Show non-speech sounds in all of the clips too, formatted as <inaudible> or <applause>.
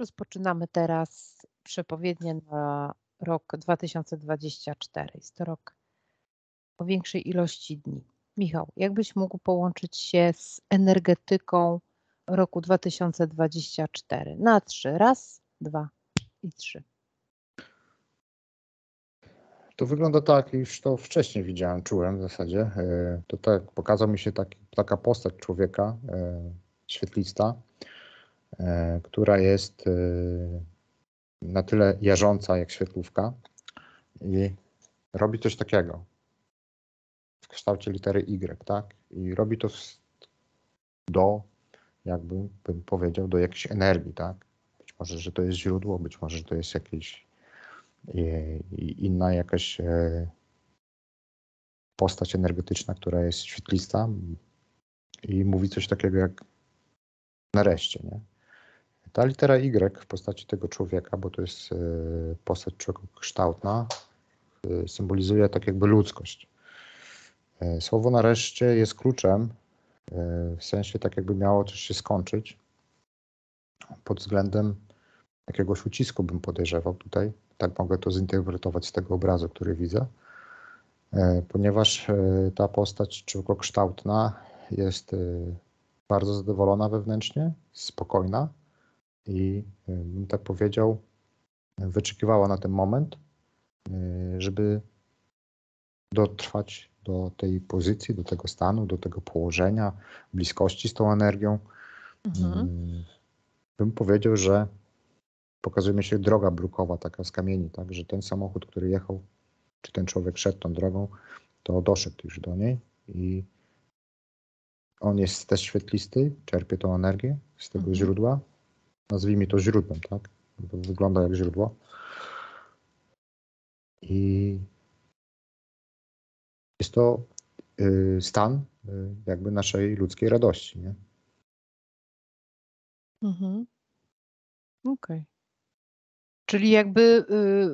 Rozpoczynamy teraz przepowiednie na rok 2024. Jest to rok o większej ilości dni. Michał, jakbyś mógł połączyć się z energetyką roku 2024? Na trzy. Raz, dwa i trzy. To wygląda tak, już to wcześniej widziałem, czułem w zasadzie. E, to tak, pokazał mi się taki, taka postać człowieka, e, świetlista, E, która jest e, na tyle jarząca jak świetlówka i robi coś takiego w kształcie litery Y, tak? I robi to do, jakbym bym powiedział, do jakiejś energii, tak? Być może, że to jest źródło, być może, że to jest jakieś e, inna jakaś postać energetyczna, która jest świetlista i mówi coś takiego jak nareszcie, nie? Ta litera Y w postaci tego człowieka, bo to jest e, postać kształtna, e, symbolizuje tak jakby ludzkość. E, słowo nareszcie jest kluczem, w sensie tak jakby miało coś się skończyć pod względem jakiegoś ucisku bym podejrzewał tutaj. Tak mogę to zinterpretować z tego obrazu, który widzę. Ponieważ ta postać kształtna jest bardzo zadowolona wewnętrznie, spokojna, i e, bym tak powiedział, wyczekiwała na ten moment, e, żeby dotrwać do tej pozycji, do tego stanu, do tego położenia, bliskości z tą energią. Mhm. E, bym powiedział, że pokazuje mi się droga brukowa, taka z kamieni, tak, że ten samochód, który jechał, czy ten człowiek szedł tą drogą, to doszedł już do niej i on jest też świetlisty, czerpie tą energię z tego mhm. źródła, nazwijmy to źródłem, tak? Bo wygląda jak źródło. I jest to y, stan y, jakby naszej ludzkiej radości, nie? Mhm. Okej. Okay. Czyli jakby y,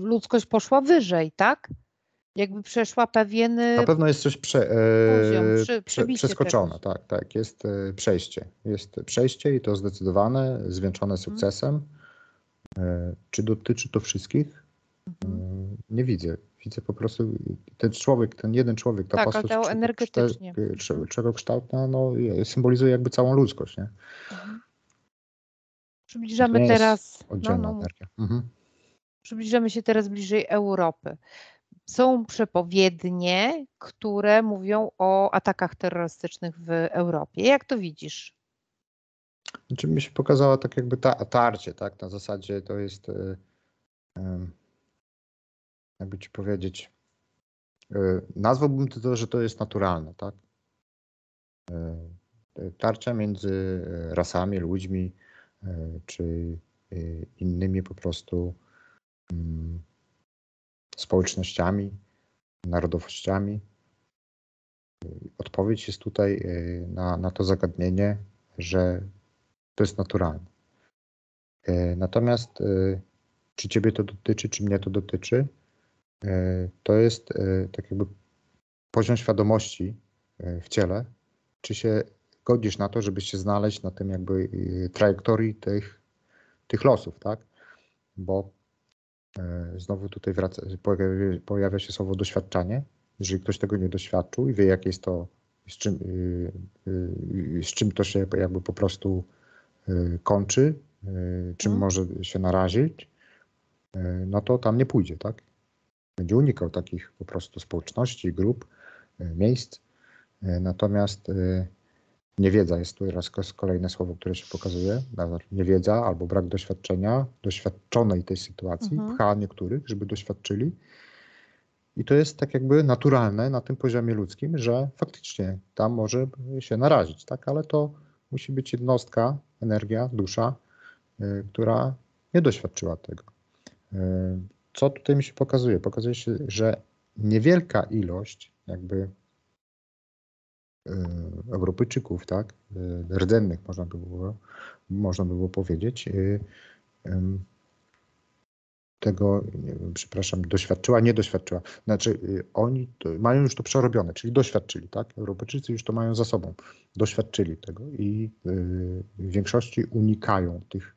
ludzkość poszła wyżej, tak? jakby przeszła pewien. E, Na pewno jest coś prze, e, poziom, prze, prze, przeskoczone, tak, tak. Jest e, przejście. Jest przejście i to zdecydowane, zwieńczone mhm. sukcesem. Czy dotyczy to wszystkich? Mhm. Nie widzę. Widzę po prostu ten człowiek, ten jeden człowiek, ta tak, postać czego, energetycznie. Mhm. czegokształtna, no, symbolizuje jakby całą ludzkość. Nie? Przybliżamy teraz. No, oddzielna no, no. energia. Mhm. Przybliżamy się teraz bliżej Europy są przepowiednie, które mówią o atakach terrorystycznych w Europie. Jak to widzisz? Znaczy mi się pokazała tak jakby ta atarcie, tak? Na zasadzie to jest, y, y, jakby ci powiedzieć, y, nazwałbym to, że to jest naturalne, tak? Tarcia między rasami, ludźmi, czy innymi po prostu mm, społecznościami, narodowościami. Odpowiedź jest tutaj e, na, na to zagadnienie, że to jest naturalne. E, natomiast e, czy ciebie to dotyczy, czy mnie to dotyczy, to jest tak jakby poziom świadomości w ciele, czy się godzisz na to, żeby się znaleźć na tym jakby trajektorii tych, tych losów, tak? Bo E, znowu tutaj wraca, pojawia się słowo doświadczanie. Jeżeli ktoś tego nie doświadczył i wie, jak jest to, z czym, y, y, z czym to się jakby po prostu y, kończy, czym mhm. może się narazić, no to tam nie pójdzie, tak? Będzie unikał takich po prostu społeczności, grup, miejsc. Natomiast Niewiedza jest tu raz kolejne słowo, które się pokazuje. Niewiedza albo brak doświadczenia, doświadczonej tej sytuacji, mhm. pcha niektórych, żeby doświadczyli. I to jest tak jakby naturalne na tym poziomie ludzkim, że faktycznie tam może się narazić, tak? Ale to musi być jednostka, energia, dusza, y, która nie doświadczyła tego. Y, co tutaj mi się pokazuje? Pokazuje się, że niewielka ilość jakby E, Europejczyków, tak, e, rdzennych można by było, można by było powiedzieć, e, tego, przepraszam, doświadczyła, nie doświadczyła. Znaczy oni to, mają już to przerobione, czyli doświadczyli, tak? Europejczycy już to mają za sobą, doświadczyli tego i w większości unikają tych,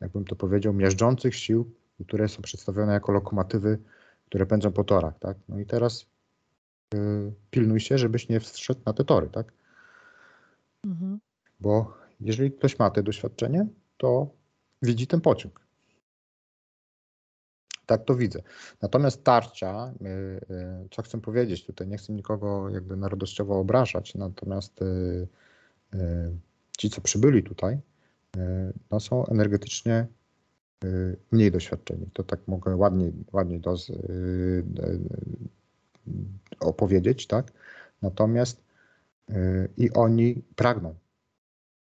jakbym to powiedział, miażdżących sił, które są przedstawione jako lokomotywy, które pędzą po torach, tak? No i teraz Y, pilnuj się, żebyś nie wszedł na te tory, tak? Mhm. Bo jeżeli ktoś ma te doświadczenie, to widzi ten pociąg. Tak to widzę. Natomiast tarcia, y, y, co chcę powiedzieć tutaj, nie chcę nikogo jakby narodowościowo obrażać, natomiast ci, co przybyli tutaj, no są energetycznie mniej doświadczeni. To tak mogę ładniej, ładniej do, opowiedzieć, tak? Natomiast y, i oni pragną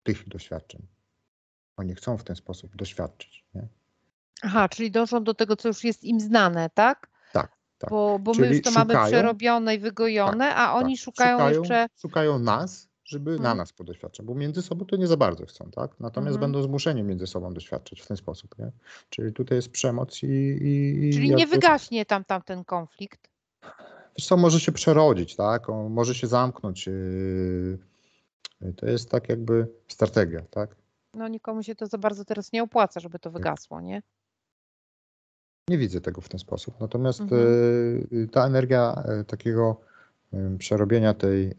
tych doświadczeń. Oni chcą w ten sposób doświadczyć. Nie? Aha, czyli dążą do tego, co już jest im znane, tak? Tak. tak. Bo, bo my już to szukają, mamy przerobione i wygojone, tak, a oni tak. szukają, szukają, jeszcze. Szukają nas, żeby hmm. na mhm. nas podoświadczać, bo między sobą to nie za bardzo chcą, tak? Natomiast hmm. będą zmuszeni między sobą doświadczać w ten sposób, nie? Czyli tutaj jest przemoc i. i, i Czyli nie wygaśnie tam, tam ten konflikt. Wiesz co, może się przerodzić, tak? On może się zamknąć. Yy, yy, to jest tak jakby strategia, tak? No nikomu się to za bardzo teraz nie opłaca, żeby to wygasło, nie? Nie widzę tego w ten sposób. Natomiast mhm. Yy, ta energia takiego przerobienia tej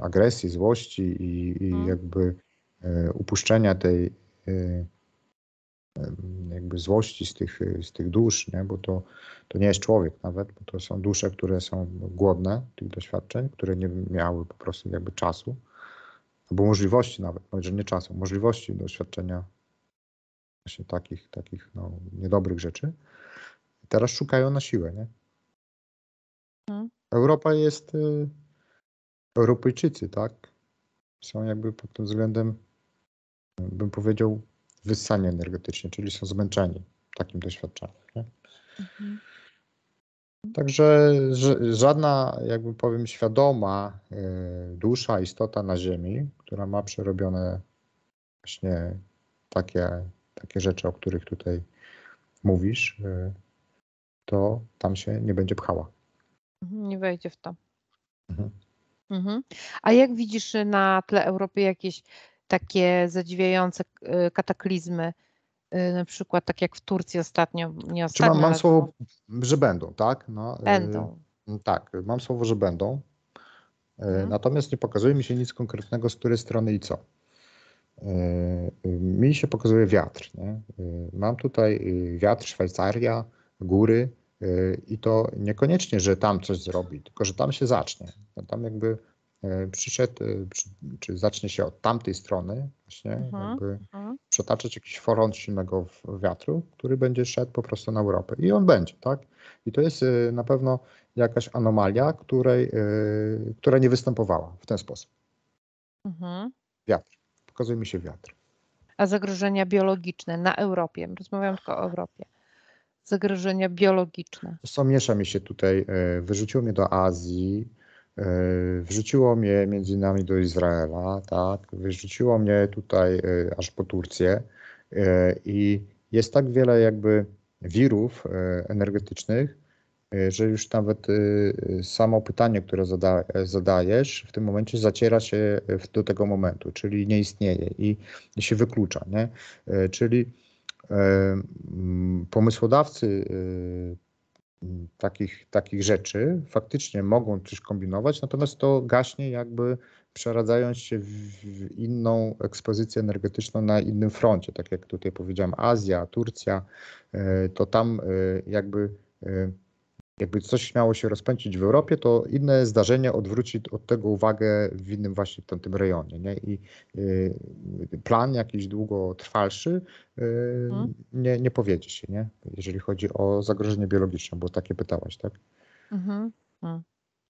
agresji, złości i, i mhm. jakby upuszczenia tej jakby złości z tych, z tych dusz, nie? bo to, to nie jest człowiek nawet, bo to są dusze, które są głodne tych doświadczeń, które nie miały po prostu jakby czasu, albo możliwości nawet, może nie czasu, możliwości doświadczenia właśnie takich, takich no, niedobrych rzeczy. I teraz szukają na siłę, nie? Mhm. Europa jest, y, Europejczycy, tak? Są jakby pod tym względem, bym powiedział, wyssani energetycznie, czyli są zmęczeni takim doświadczeniem. Mhm. Także żadna, jakby powiem, świadoma, y, dusza, istota na Ziemi, która ma przerobione właśnie takie, takie rzeczy, o których tutaj mówisz, y, to tam się nie będzie pchała. Mhm, nie wejdzie w to. Mhm. Mhm. A jak widzisz y, na tle Europy jakieś takie zadziwiające y, kataklizmy, y, na przykład tak jak w Turcji ostatnio. Nie ostatnio mam, mam słowo, że będą, tak? No, y, będą. Mm, tak, mam słowo, że będą. Mhm. Natomiast nie pokazuje mi się nic konkretnego, z której strony i co. Mi się pokazuje wiatr. Nie? Mam tutaj wiatr, Szwajcaria, góry i to niekoniecznie, że tam coś zrobi, tylko że tam się zacznie. Tam jakby E, przyszedł, czy, e, czy zacznie się od tamtej strony, właśnie, mhm, jakby mhm. przetaczać jakiś foron silnego wiatru, który będzie szedł po prostu na Europę. I on będzie, tak? I to jest e, na pewno jakaś anomalia, której, która nie występowała w ten sposób. Mhm. Wiatr. Pokazuje mi się wiatr. A zagrożenia biologiczne na Europie, rozmawiam tylko o Europie zagrożenia biologiczne. Co miesza mi się tutaj, wyrzuciło mnie do Azji, E, wrzuciło mnie między innymi do Izraela, tak? Wyrzuciło mnie tutaj e, aż po Turcję e, i jest tak wiele jakby wirów energetycznych, że już nawet samo pytanie, które zadajesz, w tym momencie zaciera się do tego momentu, czyli nie istnieje i się wyklucza. Nie? Czyli pomysłodawcy takich, takich rzeczy faktycznie mogą coś kombinować, natomiast to gaśnie jakby przeradzając się w inną ekspozycję energetyczną na innym froncie, tak jak tutaj powiedziałem, Azja, Turcja, e, to tam e, jakby e, jakby coś miało się rozpędzić w Europie, to inne zdarzenie odwróci od tego uwagę w innym właśnie tamtym rejonie. Nie? I y, plan jakiś długotrwalszy y, mhm. nie, nie powiedzie się, nie? jeżeli chodzi o zagrożenie biologiczne, bo takie pytałaś, tak? Mhm. mhm.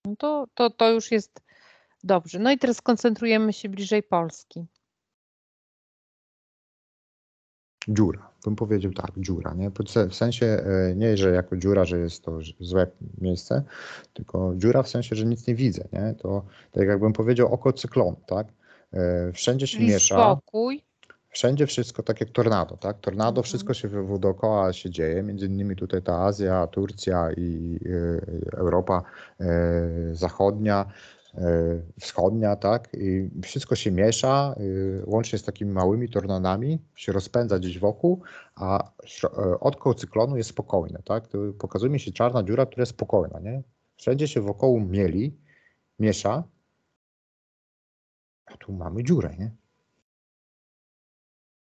No to, to, to już jest dobrze. No i teraz skoncentrujemy się bliżej Polski. Dziura bym powiedział tak, dziura, nie? W sensie e, nie, że jako dziura, że jest to złe miejsce, tylko dziura w sensie, że nic nie widzę, nie? To tak jakbym powiedział oko cyklonu, tak? E, wszędzie się Czyli miesza. Spokój. Wszędzie wszystko tak jak tornado, tak? Tornado, mhm. wszystko się wokół dookoła się dzieje, między innymi tutaj ta Azja, Turcja i e, Europa Zachodnia, E, wschodnia, tak? I wszystko się miesza, y, łącznie z takimi małymi tornadami, się rozpędza gdzieś wokół, a e, odkoł cyklonu jest spokojny, tak? To pokazuje mi się czarna dziura, która jest spokojna, nie? Wszędzie się wokół mieli, miesza, a tu mamy dziurę, nie?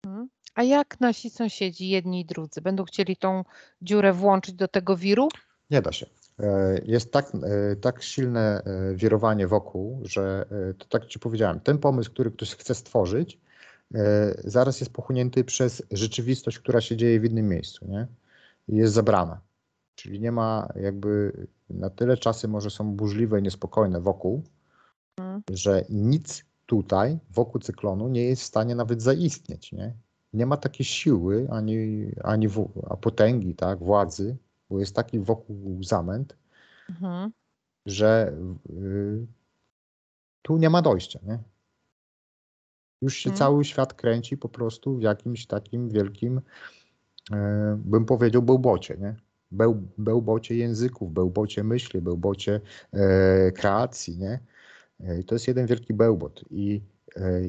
Mhm. A jak nasi sąsiedzi, jedni i drudzy, będą chcieli tą dziurę włączyć do tego wiru? Nie da się. E, jest tak, e, tak silne e, wirowanie wokół, że to tak Ci powiedziałem, ten pomysł, który ktoś chce stworzyć, zaraz jest pochłonięty przez rzeczywistość, która się dzieje w innym miejscu, nie? I jest zabrana. Czyli nie ma jakby na tyle czasy może są burzliwe i niespokojne wokół, hmm. że nic tutaj wokół cyklonu nie jest w stanie nawet zaistnieć, nie? Nie ma takiej siły ani, ani w, a potęgi, tak, władzy, bo jest taki wokół zamęt, mhm. że y, tu nie ma dojścia. Nie? Już się mhm. cały świat kręci po prostu w jakimś takim wielkim, y, bym powiedział, bełbocie. Nie? Beł, bełbocie języków, bełbocie myśli, bełbocie y, kreacji. Nie? E, to jest jeden wielki bełbot. I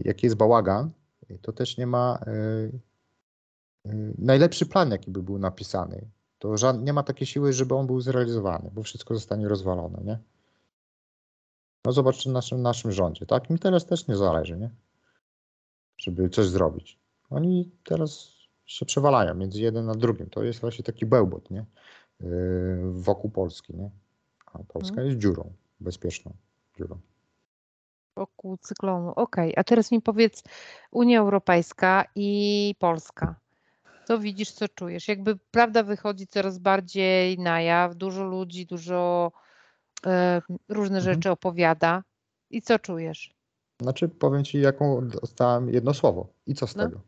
jak jest bałagan, to też nie ma. Najlepszy plan, jaki by był napisany, to nie ma takiej siły, żeby on był zrealizowany, bo wszystko zostanie rozwalone, nie? No zobaczmy w naszym, naszym rządzie, tak? Mi teraz też nie zależy, nie? Żeby coś zrobić. Oni teraz się przewalają między jeden na drugim. To jest właśnie taki bełbot, nie? Yy, wokół Polski, nie? A Polska mhm. jest dziurą, bezpieczną dziurą. Wokół cyklonu, okej. Okay. A teraz mi powiedz Unia Europejska i Polska co widzisz, co czujesz. Jakby prawda wychodzi coraz bardziej na jaw, dużo ludzi, dużo y, różne mhm. rzeczy opowiada. I co czujesz? Znaczy, powiem ci, jaką dostałem jedno słowo. I co z no. tego?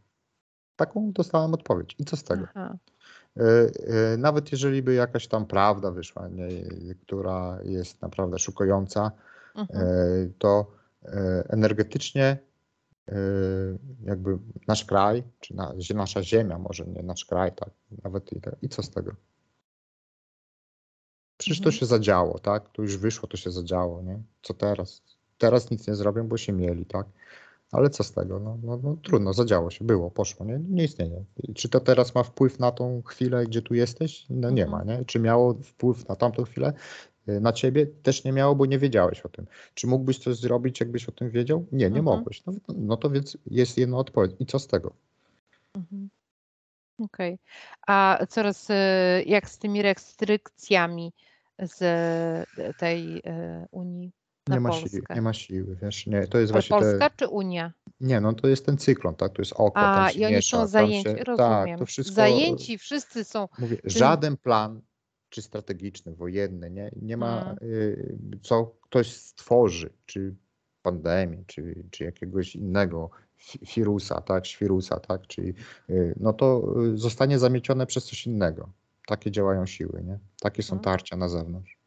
Taką dostałem odpowiedź. I co z tego? E, e, nawet jeżeli by jakaś tam prawda wyszła, nie, która jest naprawdę szukająca, mhm. E, to energetycznie E, jakby nasz kraj, czy na, nasza ziemia, może nie nasz kraj, tak, nawet i, i co z tego? Przecież to mhm. się zadziało, tak? To już wyszło, to się zadziało, nie? Co teraz? Teraz nic nie zrobią, bo się mieli, tak? Ale co z tego? No, no, no trudno, zadziało się, było, poszło, nie? Nie istnieje. Czy to teraz ma wpływ na tą chwilę, gdzie tu jesteś? No nie mhm. ma, nie? Czy miało wpływ na tamtą chwilę? Y, na ciebie też nie miało, bo nie wiedziałeś o tym. Czy mógłbyś coś zrobić, jakbyś o tym wiedział? Nie, nie mhm. mogłeś. No, no, to więc jest jedna odpowiedź. I co z tego? Mhm. Okej. Okay. A coraz y, jak z tymi restrykcjami z y, tej Unii? nie ma siły, nie ma siły, wiesz, nie, to jest właśnie Polska te... czy Unia? Nie, no to jest ten cyklon, tak, to jest oko, A, tam się i oni miesza, są zajęci, się... rozumiem. Tak, to wszystko... Zajęci, wszyscy są... Mówię, żaden plan czy strategiczne, wojenne, nie, nie ma mhm. y, co ktoś stworzy, czy pandemii, czy, czy jakiegoś innego wirusa, tak, świrusa, tak, czyli y, no to y, zostanie zamiecione przez coś innego. Takie działają siły, nie? Takie są mhm. tarcia na zewnątrz.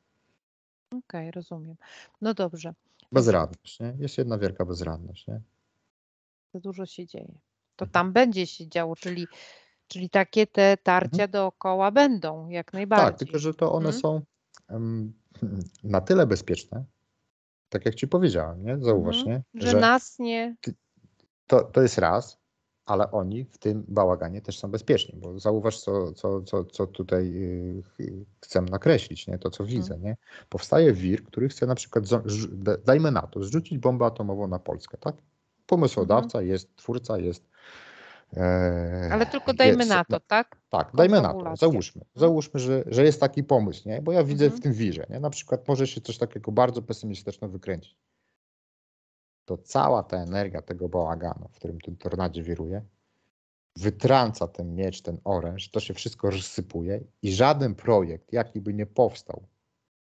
Okej, okay, rozumiem. No dobrze. Bezradność, nie? Jest jedna wielka bezradność, nie? Za dużo się dzieje. To mhm. tam będzie się działo, czyli Czyli takie te tarcia mhm. dookoła będą jak tak, najbardziej. Tak, tylko że to one mhm. są um, <laughs> na tyle bezpieczne, tak jak ci powiedziałem, nie? Zauważ, mhm. nie? Że, że nas nie. To, to jest raz, ale oni w tym bałaganie też są bezpieczni, bo zauważ, co, co, co, co tutaj yy, chcę nakreślić, nie? to co mhm. widzę. Nie? Powstaje wir, który chce na przykład, dajmy na to, zrzucić bombę atomową na Polskę. Tak? Mhm. Pomysłodawca mhm. jest, twórca jest Eee, Ale tylko dajmy jest, na to, tak? Tak, dajmy na to, załóżmy, mhm. załóżmy że, że jest taki pomysł, nie? bo ja widzę mhm. w tym wirze, nie? na przykład może się coś takiego bardzo pesymistyczno wykręcić. To cała ta energia tego bałaganu, w którym ten tornadzie wiruje, wytrąca ten miecz, ten oręż, to się wszystko rozsypuje i żaden projekt, jaki by nie powstał,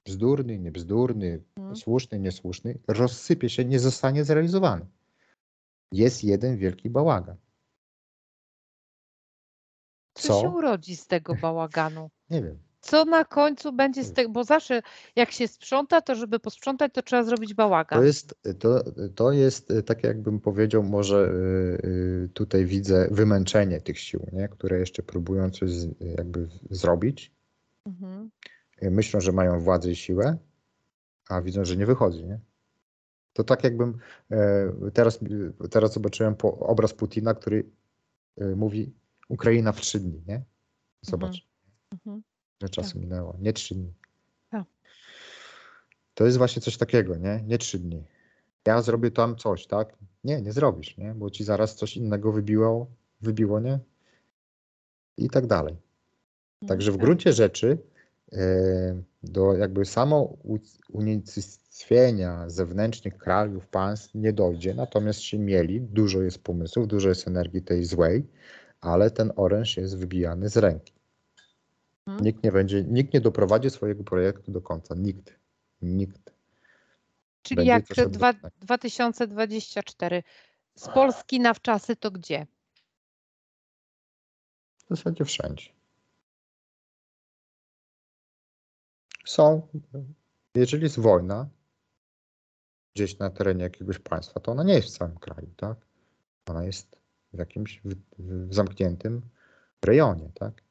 bzdurny, niebzdurny, mhm. słuszny, niesłuszny, rozsypie się, nie zostanie zrealizowany. Jest jeden wielki bałagan. Co, się urodzi z tego bałaganu? Nie wiem. Co na końcu będzie z tego, bo zawsze jak się sprząta, to żeby posprzątać, to trzeba zrobić bałagan. To jest, to, to jest e, tak jakbym powiedział, może e, e, tutaj widzę wymęczenie tych sił, nie? które jeszcze próbują coś jakby zrobić. Mhm. Myślą, że mają władzę i siłę, a widzą, że nie wychodzi. Nie? To tak jakbym teraz, teraz zobaczyłem obraz Putina, który mówi: Ukraina w trzy dni, nie? Zobacz, mhm. mhm. że czasu tak. minęło, nie trzy dni. Tak. To jest właśnie coś takiego, nie? Nie trzy dni. Ja zrobię tam coś, tak? Nie, nie zrobisz, nie? Bo ci zaraz coś innego wybiło, wybiło, nie? I tak dalej. Mhm. Także w gruncie rzeczy e, do jakby samo unicestwienia zewnętrznych krajów, państw nie dojdzie, natomiast się mieli, dużo jest pomysłów, dużo jest energii tej złej, ale ten oręż jest wybijany z ręki. Mhm. Nikt nie będzie, nikt nie doprowadzi swojego projektu do końca. Nikt. Nikt. Czyli będzie jak dwa, 2024 z Polski na wczasy to gdzie? W zasadzie wszędzie. Są, jeżeli jest wojna gdzieś na terenie jakiegoś państwa, to ona nie jest w całym kraju, tak? Ona jest w jakimś w, zamkniętym rejonie, tak?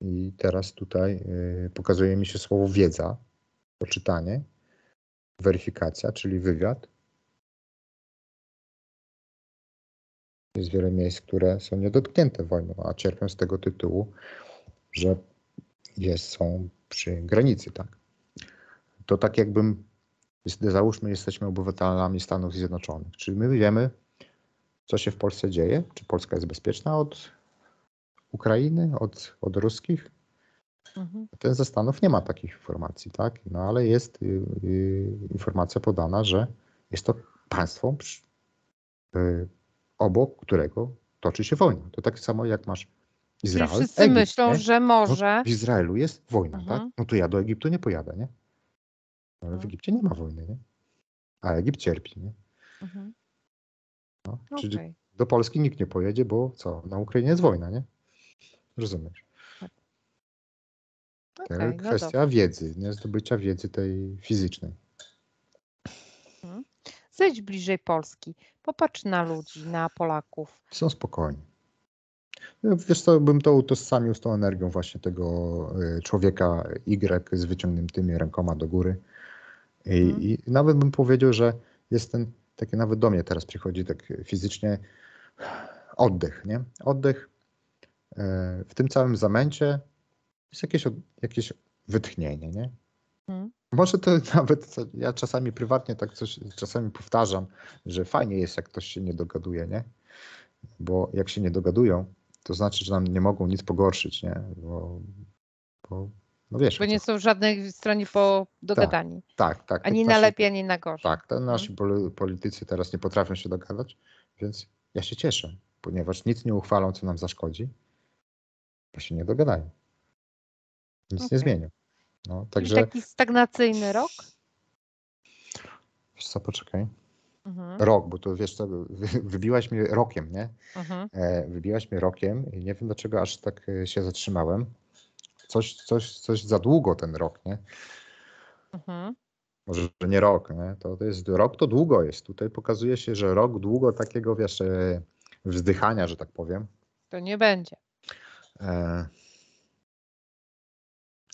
I teraz tutaj y, pokazuje mi się słowo wiedza, poczytanie, weryfikacja, czyli wywiad. Jest wiele miejsc, które są niedotknięte wojną, a cierpią z tego tytułu, że jest, są przy granicy, tak? To tak jakbym, załóżmy, jesteśmy obywatelami Stanów Zjednoczonych. Czyli my wiemy, co się w Polsce dzieje? Czy Polska jest bezpieczna od Ukrainy, od, od ruskich? Mhm. Ten ze Stanów nie ma takich informacji, tak? No ale jest y, y, informacja podana, że jest to państwo, y, obok którego toczy się wojna. To tak samo jak masz Izrael. Czyli wszyscy Egipt, myślą, nie? że może. No, w Izraelu jest wojna, tak? mhm. tak? No to ja do Egiptu nie pojadę, nie? No, ale w mhm. Egipcie nie ma wojny, nie? A Egipt cierpi, nie? Mhm. No, okay. Czyli do Polski nikt nie pojedzie, bo co? Na Ukrainie jest wojna, nie? Rozumiesz. Tak. Okay, no kwestia wiedzy, nie? zdobycia wiedzy tej fizycznej. Mhm. Zejdź bliżej Polski, popatrz na ludzi, na Polaków. Są spokojni. Wiesz co, bym to utożsamił z tą energią właśnie tego y, człowieka Y z wyciągniętymi rękoma do góry. I, mm. i nawet bym powiedział, że jest ten takie nawet do mnie teraz przychodzi tak fizycznie oddech, nie? Oddech e, w tym całym zamęcie jest jakieś, jakieś wytchnienie, nie? Hmm. Może to <laughs> nawet ja czasami prywatnie tak coś czasami powtarzam, że fajnie jest, jak ktoś się nie dogaduje, nie? Bo jak się nie dogadują, to znaczy, że nam nie mogą nic pogorszyć, nie? Bo, bo no wiesz, Bo nie są w żadnej stronie po tak, dogadani. Tak, tak. tak ani na lepiej, ani na gorzej. Tak, to nasi mhm. politycy teraz nie potrafią się dogadać, więc ja się cieszę, ponieważ nic nie uchwalą, co nam zaszkodzi, bo się nie dogadają. Nic okay. nie zmienią. No, także... taki stagnacyjny rok? Wiesz co, poczekaj. Mhm. Rok, bo to wiesz co, wybiłaś mnie rokiem, nie? Mhm. E, wybiłaś mnie rokiem i nie wiem dlaczego aż tak e, się zatrzymałem coś, coś, coś za długo ten rok, nie? Mhm. Może nie rok, nie? To, to jest, rok to długo jest. Tutaj pokazuje się, że rok długo takiego, wiesz, e, wzdychania, że tak powiem. To nie będzie. E,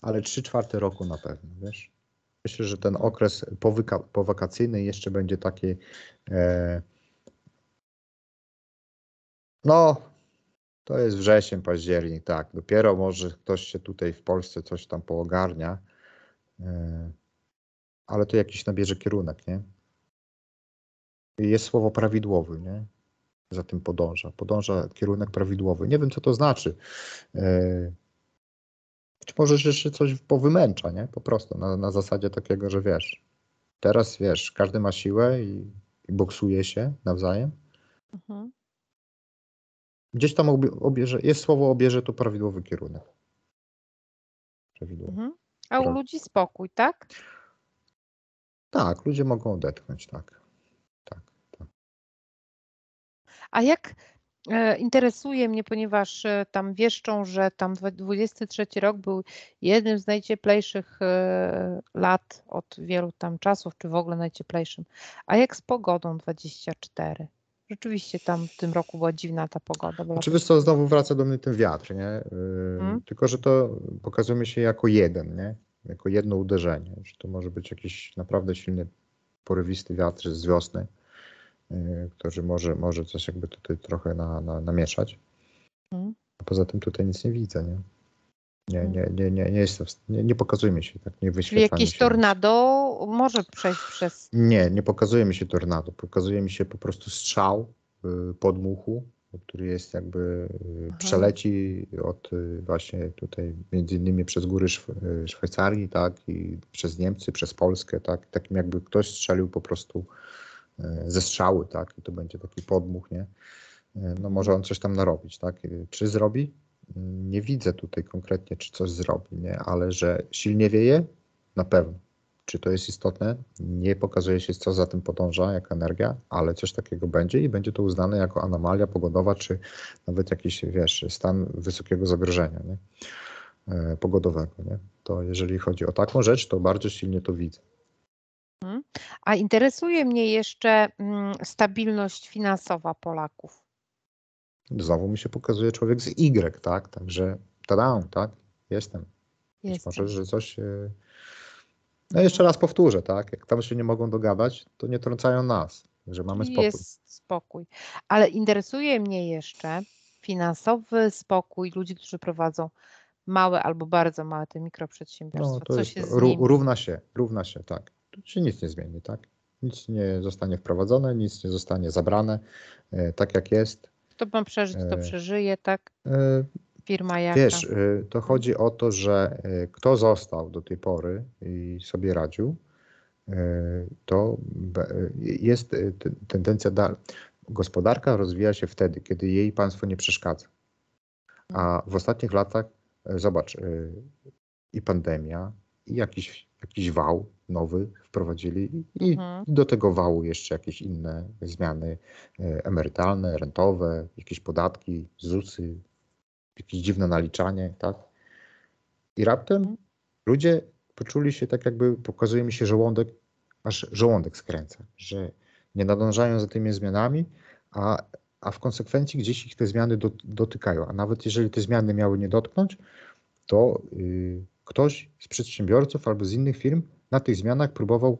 ale trzy czwarte roku na pewno, wiesz? Myślę, że ten okres powyka- powakacyjny jeszcze będzie taki. E, no, to jest wrzesień, październik, tak. Dopiero może ktoś się tutaj w Polsce coś tam poogarnia, e, ale to jakiś nabierze kierunek, nie? Jest słowo prawidłowy, nie? Za tym podąża. Podąża kierunek prawidłowy. Nie wiem, co to znaczy. E, być może się coś powymęcza, nie? Po prostu na, na zasadzie takiego, że wiesz, teraz wiesz, każdy ma siłę i, i boksuje się nawzajem. Mhm gdzieś tam obierze, jest słowo obierze, to prawidłowy kierunek. Prawidłowy. Mhm. A u ludzi spokój, tak? Tak, ludzie mogą odetchnąć, tak. tak, tak. A jak e, interesuje mnie, ponieważ e, tam wieszczą, że tam 23 rok był jednym z najcieplejszych e, lat od wielu tam czasów, czy w ogóle najcieplejszym. A jak z pogodą 24? Rzeczywiście tam w tym roku była dziwna ta pogoda. Oczywiście znaczy, to znowu wraca do mnie ten wiatr, nie? hmm? Tylko, że to pokazuje się jako jeden, nie? Jako jedno uderzenie. Że to może być jakiś naprawdę silny, porywisty wiatr z wiosny, yy, który może, może coś jakby tutaj trochę na, na, namieszać. Hmm? Poza tym tutaj nic nie widzę, nie? Nie, mm. nie, nie, nie, nie jestem, nie, nie pokazuje mi się tak, nie wyświetla Czyli jakiś się. tornado może przejść przez... Nie, nie pokazuje mi się tornado, pokazuje mi się po prostu strzał y, podmuchu, który jest jakby, y, przeleci od y, właśnie tutaj między innymi przez góry Szw y, Szwajcarii, tak, i przez Niemcy, przez Polskę, tak, takim jakby ktoś strzelił po prostu ze strzały, tak, i to będzie taki podmuch, nie, no może on coś tam narobić, tak, czy zrobi? nie widzę tutaj konkretnie, czy coś zrobi, nie? ale że silnie wieje, na pewno. Czy to jest istotne? Nie pokazuje się, co za tym podąża, jak energia, ale coś takiego będzie i będzie to uznane jako anomalia pogodowa, czy nawet jakiś, wiesz, stan wysokiego zagrożenia nie? E, pogodowego. Nie? To jeżeli chodzi o taką rzecz, to bardzo silnie to widzę. Mhm. A interesuje mnie jeszcze mm, stabilność finansowa Polaków znowu mi się pokazuje człowiek z Y, tak? Także tada, tak? Jestem. Jestem. Być może, że coś... E, no jeszcze raz powtórzę, tak? Jak tam się nie mogą dogadać, to nie trącają nas, że mamy spokój. Jest spokój. Ale interesuje mnie jeszcze finansowy spokój ludzi, którzy prowadzą małe albo bardzo małe te mikroprzedsiębiorstwa. No, to Co jest, się ró równa się, równa się, tak. Tu się nic nie zmieni, tak? Nic nie zostanie wprowadzone, nic nie zostanie zabrane. E, tak jak jest, to ma przeżyć, to e, przeżyje, tak? E, Firma jaka? Wiesz, e, to chodzi o to, że kto został do tej pory i sobie radził, to jest tendencja dalej. Gospodarka rozwija się wtedy, kiedy jej państwo nie przeszkadza. A mhm. w ostatnich latach, zobacz, i pandemia, i jakiś, jakiś wał, nowy wprowadzili i mhm. do tego wału jeszcze jakieś inne zmiany e, emerytalne, rentowe, jakieś podatki, ZUSy, jakieś dziwne naliczanie, tak? I raptem mhm. ludzie poczuli się tak jakby, pokazuje mi się żołądek, aż żołądek skręca, że nie nadążają za tymi zmianami, a, a w konsekwencji gdzieś ich te zmiany do, dotykają. A nawet jeżeli te zmiany miały nie dotknąć, to yy, ktoś z przedsiębiorców albo z innych firm na tych zmianach próbował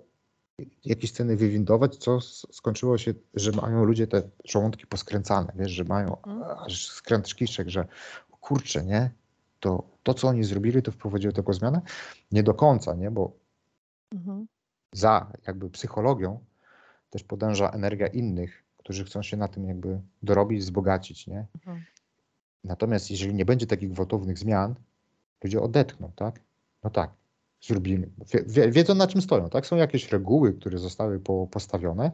jakieś ceny wywindować, co skończyło się, że mają ludzie te żołądki poskręcane, wiesz, że mają mhm. aż skręt kiszek, że kurczę, nie? To, to, co oni zrobili, to wprowadziło taką zmianę? Nie do końca, nie? Bo mhm. za jakby psychologią też podąża energia innych, którzy chcą się na tym jakby dorobić, wzbogacić, nie? Mhm. Natomiast jeżeli nie będzie takich gwałtownych zmian, ludzie odetchną, tak? No tak, zrobimy. Wie, wiedzą na czym stoją, tak? Są jakieś reguły, które zostały po, postawione,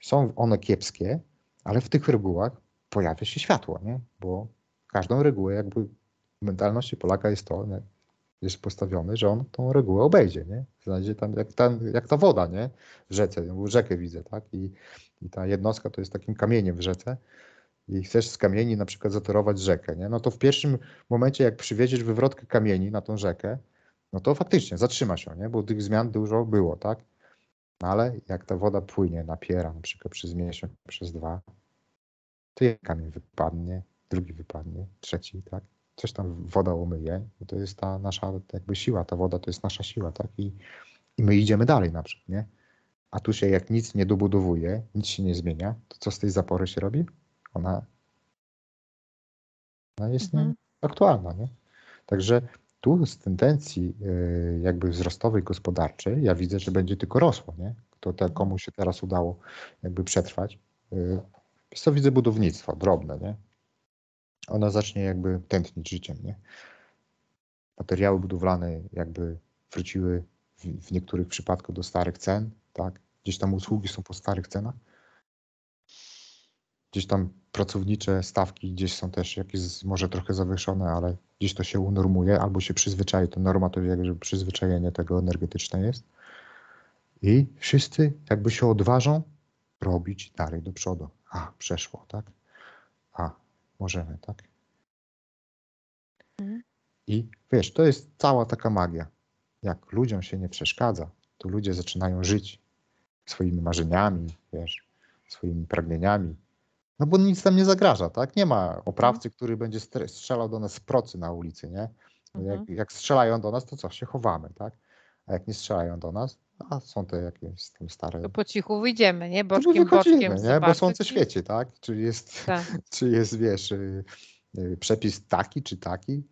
są one kiepskie, ale w tych regułach pojawia się światło, nie? Bo każdą regułę jakby w mentalności Polaka jest to, nie? jest postawiony, że on tą regułę obejdzie, nie? Znajdzie tam jak ta, jak ta woda, nie? W rzece, bo rzekę widzę, tak? I, I ta jednostka to jest takim kamieniem w rzece i chcesz z kamieni na przykład zatorować rzekę, nie? No to w pierwszym momencie, jak przywieziesz wywrotkę kamieni na tą rzekę, no to faktycznie zatrzyma się, nie? bo tych zmian dużo było, tak? No ale jak ta woda płynie, napiera na przykład przez miesiąc, przez dwa, to jeden kamień wypadnie, drugi wypadnie, trzeci, tak? Coś tam woda umyje, no to jest ta nasza jakby siła, ta woda to jest nasza siła, tak? I, i my idziemy dalej na przykład, nie? A tu się jak nic nie dobudowuje, nic się nie zmienia, to co z tej zapory się robi? Ona, ona jest mhm. nie, aktualna, nie? Także tu z tendencji e, jakby wzrostowej gospodarczej ja widzę, że będzie tylko rosło, nie? Kto to komu się teraz udało jakby przetrwać. Jest e, to widzę budownictwo drobne, nie? Ona zacznie jakby tętnić życiem, nie? Materiały budowlane jakby wróciły w, w niektórych przypadkach do starych cen, tak? Gdzieś tam usługi są po starych cenach. Gdzieś tam pracownicze stawki gdzieś są też jakieś może trochę zawieszone, ale gdzieś to się unormuje albo się przyzwyczai. To norma to jakby przyzwyczajenie tego energetyczne jest. I wszyscy jakby się odważą robić dalej do przodu. A, przeszło, tak? A, możemy, tak? Mhm. I wiesz, to jest cała taka magia. Jak ludziom się nie przeszkadza, to ludzie zaczynają żyć swoimi marzeniami, wiesz, swoimi pragnieniami, no bo nic tam nie zagraża, tak? Nie ma mhm. oprawcy, który będzie strzelał do nas z procy na ulicy, nie? Jak, mhm. jak, strzelają do nas, to co, się chowamy, tak? A jak nie strzelają do nas, a są te jakieś tam stare... To po cichu wyjdziemy, nie? Boczkiem, to wychodzimy, boczkiem. Nie? bo słońce świeci, tak? Czy jest, tak. <laughs> czy jest wiesz, y, y, przepis taki czy taki,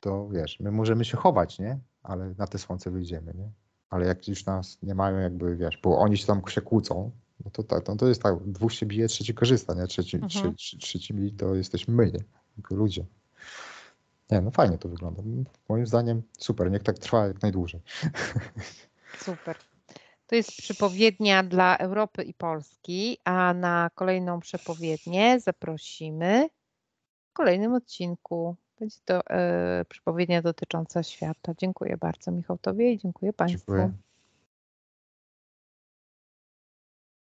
to wiesz, my możemy się chować, nie? Ale na te słońce wyjdziemy, nie? Ale jak już nas nie mają jakby, wiesz, bo oni się tam się kłócą, no to tak, no to jest tak, dwóch się bije, trzeci korzysta, nie? Trzeci, mhm. trzeci bije, to jesteśmy my, nie? Tylko ludzie. Nie, no fajnie to wygląda. Moim zdaniem super, niech tak trwa jak najdłużej. <laughs> Super. To jest przepowiednia dla Europy i Polski, a na kolejną przepowiednię zaprosimy w kolejnym odcinku. Będzie to przypowiednia przepowiednia dotycząca świata. Dziękuję bardzo Michał Tobie i dziękuję Państwu. Dziękuję.